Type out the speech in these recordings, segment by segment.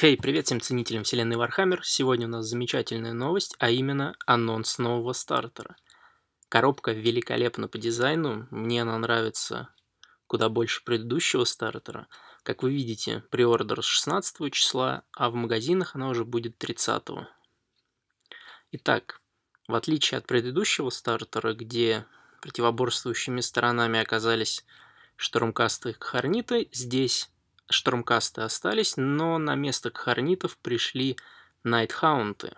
Хей, hey, привет всем ценителям вселенной Warhammer. Сегодня у нас замечательная новость, а именно анонс нового стартера. Коробка великолепна по дизайну, мне она нравится куда больше предыдущего стартера. Как вы видите, приордер с 16 числа, а в магазинах она уже будет 30. -го. Итак, в отличие от предыдущего стартера, где противоборствующими сторонами оказались штурмкасты и кахарниты, здесь Штормкасты остались, но на место кхарнитов пришли Найтхаунты.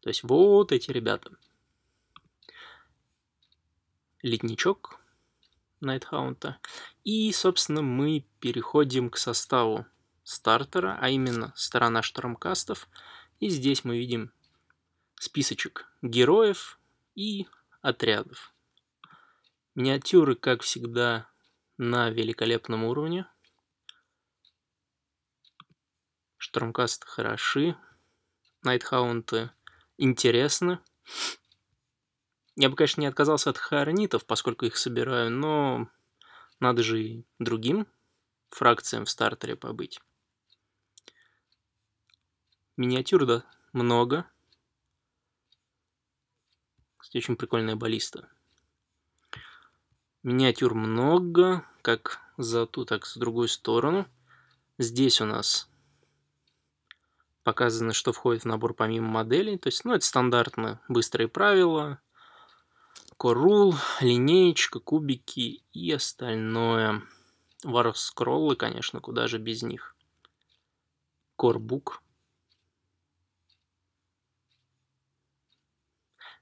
То есть вот эти ребята. Ледничок Найтхаунта. И, собственно, мы переходим к составу стартера, а именно сторона штормкастов. И здесь мы видим списочек героев и отрядов. Миниатюры, как всегда, на великолепном уровне. Штормкасты хороши. Найтхаунты интересны. Я бы, конечно, не отказался от харнитов, поскольку их собираю, но надо же и другим фракциям в стартере побыть. Миниатюр, да, много. Кстати, очень прикольная баллиста. Миниатюр много, как за ту, так и с другую сторону. Здесь у нас показано, что входит в набор помимо моделей. То есть, ну, это стандартно быстрые правила, корул, линеечка, кубики и остальное. Варов скроллы, конечно, куда же без них. Корбук.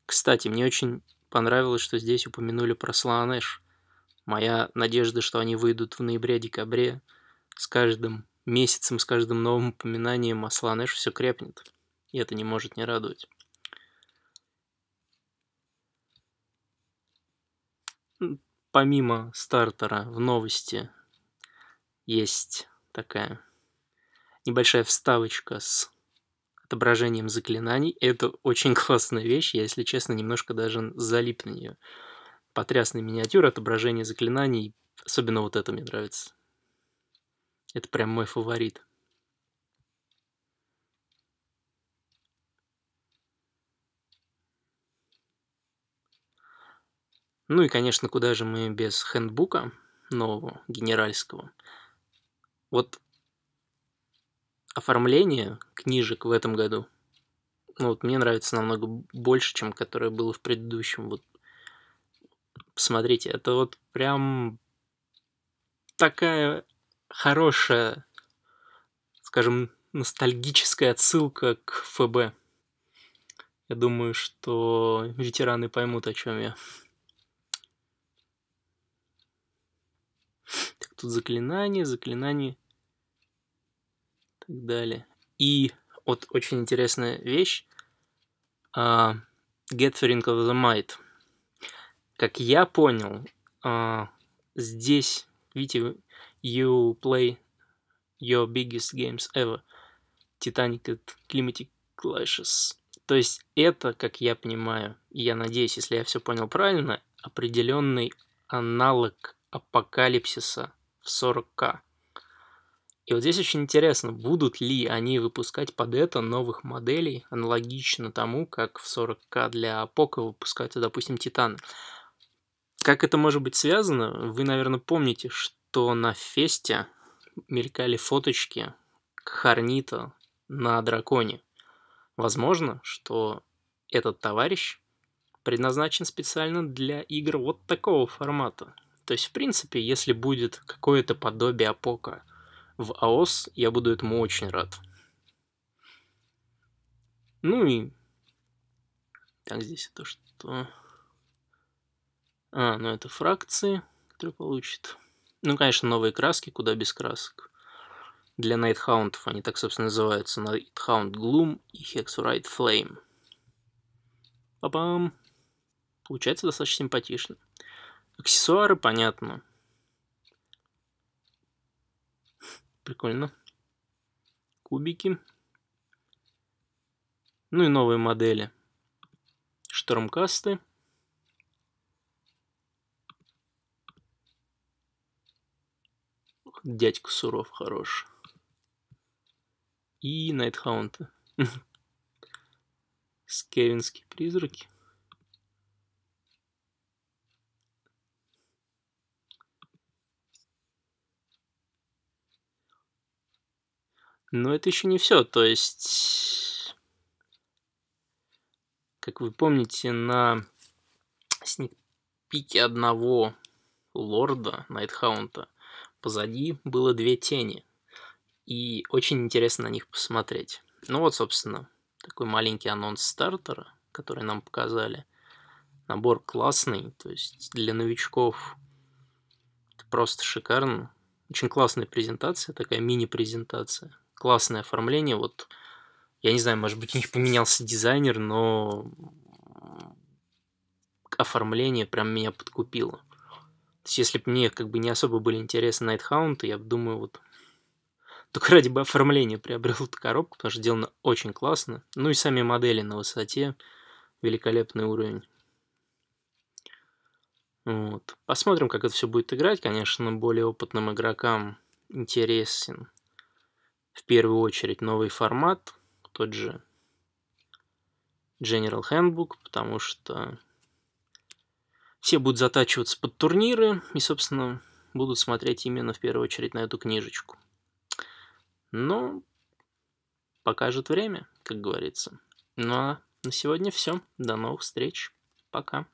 Кстати, мне очень понравилось, что здесь упомянули про Слоанэш. Моя надежда, что они выйдут в ноябре-декабре, с каждым месяцем, с каждым новым упоминанием о Сланэш все крепнет. И это не может не радовать. Помимо стартера в новости есть такая небольшая вставочка с отображением заклинаний. Это очень классная вещь, я, если честно, немножко даже залип на нее потрясные миниатюры, отображение заклинаний. Особенно вот это мне нравится. Это прям мой фаворит. Ну и, конечно, куда же мы без хендбука нового, генеральского. Вот оформление книжек в этом году, ну вот мне нравится намного больше, чем которое было в предыдущем. Вот посмотрите, это вот прям такая хорошая, скажем, ностальгическая отсылка к ФБ. Я думаю, что ветераны поймут, о чем я. Так, тут заклинание, заклинание и так далее. И вот очень интересная вещь. Uh, а, Gathering of the Might – как я понял, uh, здесь, видите, you play your biggest games ever. Titanic and Climatic Clashes. То есть это, как я понимаю, и я надеюсь, если я все понял правильно, определенный аналог апокалипсиса в 40к. И вот здесь очень интересно, будут ли они выпускать под это новых моделей, аналогично тому, как в 40к для Апока выпускаются, допустим, Титаны. Как это может быть связано? Вы, наверное, помните, что на фесте мелькали фоточки Харнита на драконе. Возможно, что этот товарищ предназначен специально для игр вот такого формата. То есть, в принципе, если будет какое-то подобие апока в АОС, я буду этому очень рад. Ну и... Так, здесь то, что... А, ну это фракции, которые получит. Ну, конечно, новые краски, куда без красок. Для Найтхаундов они так, собственно, называются. Найтхаунд Gloom и Hexurite Flame. Па-пам! Получается достаточно симпатично. Аксессуары, понятно. Прикольно. Кубики. Ну и новые модели. Штормкасты. Дядька Суров хорош. И Найтхаунта. Скевинские призраки. Но это еще не все. То есть, как вы помните, на сникпике одного лорда Найтхаунта позади было две тени. И очень интересно на них посмотреть. Ну вот, собственно, такой маленький анонс стартера, который нам показали. Набор классный, то есть для новичков это просто шикарно. Очень классная презентация, такая мини-презентация. Классное оформление. Вот, я не знаю, может быть, у них поменялся дизайнер, но оформление прям меня подкупило. То есть, если бы мне как бы не особо были интересны Найтхаунты, я думаю, вот только ради бы оформления приобрел эту коробку, потому что сделано очень классно. Ну и сами модели на высоте, великолепный уровень. Вот. Посмотрим, как это все будет играть. Конечно, более опытным игрокам интересен в первую очередь новый формат, тот же General Handbook, потому что все будут затачиваться под турниры и, собственно, будут смотреть именно в первую очередь на эту книжечку. Но покажет время, как говорится. Ну а на сегодня все. До новых встреч. Пока.